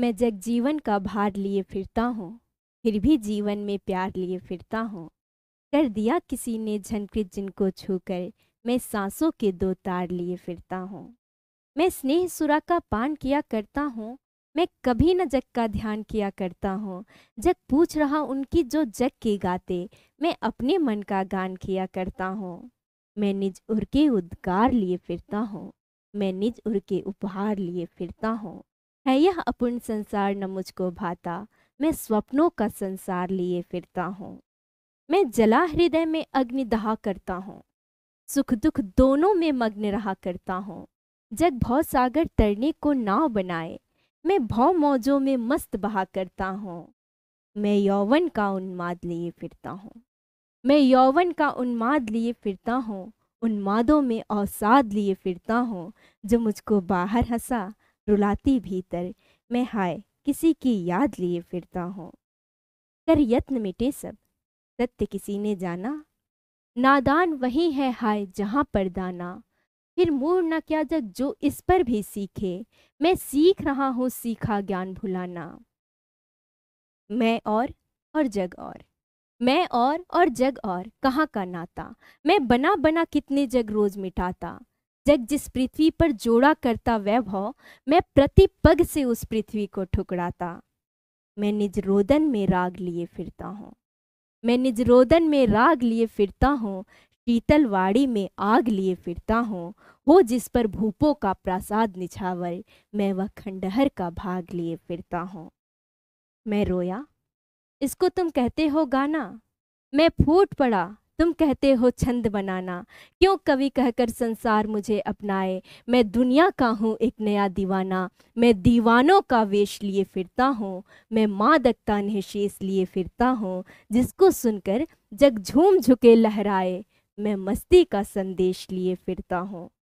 मैं जग जीवन का भार लिए फिरता हूँ फिर भी जीवन में प्यार लिए फिरता हूँ कर दिया किसी ने झनकृत जिनको छू कर मैं सांसों के दो तार लिए फिरता हूँ मैं स्नेह सुरा का पान किया करता हूँ मैं कभी न जग का ध्यान किया करता हूँ जग पूछ रहा उनकी जो जग के गाते मैं अपने मन का गान किया करता हूँ मैं निज उर के उद्गार लिए फिरता हूँ मैं निज उर के उपहार लिए फिरता हूँ है यह अपूर्ण संसार न मुझको भाता मैं स्वप्नों का संसार लिए फिरता हूँ मैं जला हृदय में अग्नि दहा करता हूँ सुख दुख दोनों में मग्न रहा करता हूँ जग भव सागर तरने को नाव बनाए मैं भव मौजों में मस्त बहा करता हूँ मैं यौवन का उन्माद लिए फिरता हूँ मैं यौवन का उन्माद लिए फिरता हूँ उन्मादों में अवसाद लिए फिरता हूँ जो मुझको बाहर हंसा रुलाती भीतर मैं हाय किसी की याद लिए फिरता हूँ कर यत्न मिटे सब सत्य किसी ने जाना नादान वही है हाय जहाँ पर दाना फिर मूर न क्या जग जो इस पर भी सीखे मैं सीख रहा हूँ सीखा ज्ञान भुलाना मैं और और जग और मैं और और जग और कहाँ का नाता मैं बना बना कितने जग रोज मिटाता जग जिस पृथ्वी पर जोड़ा करता वैभव मैं प्रति पग से उस पृथ्वी को ठुकराता मैं निज रोदन में राग लिए फिरता हूँ मैं निज रोदन में राग लिए फिरता हूँ शीतलवाड़ी में आग लिए फिरता हूँ हो जिस पर भूपों का प्रसाद निछावर मैं वह खंडहर का भाग लिए फिरता हूँ मैं रोया इसको तुम कहते हो गाना मैं फूट पड़ा तुम कहते हो छंद बनाना क्यों कवि कहकर संसार मुझे अपनाए मैं दुनिया का हूँ एक नया दीवाना मैं दीवानों का वेश लिए फिरता हूँ मैं माँ ने शेष लिए फिरता हूँ जिसको सुनकर जग झूम झुके लहराए मैं मस्ती का संदेश लिए फिरता हूँ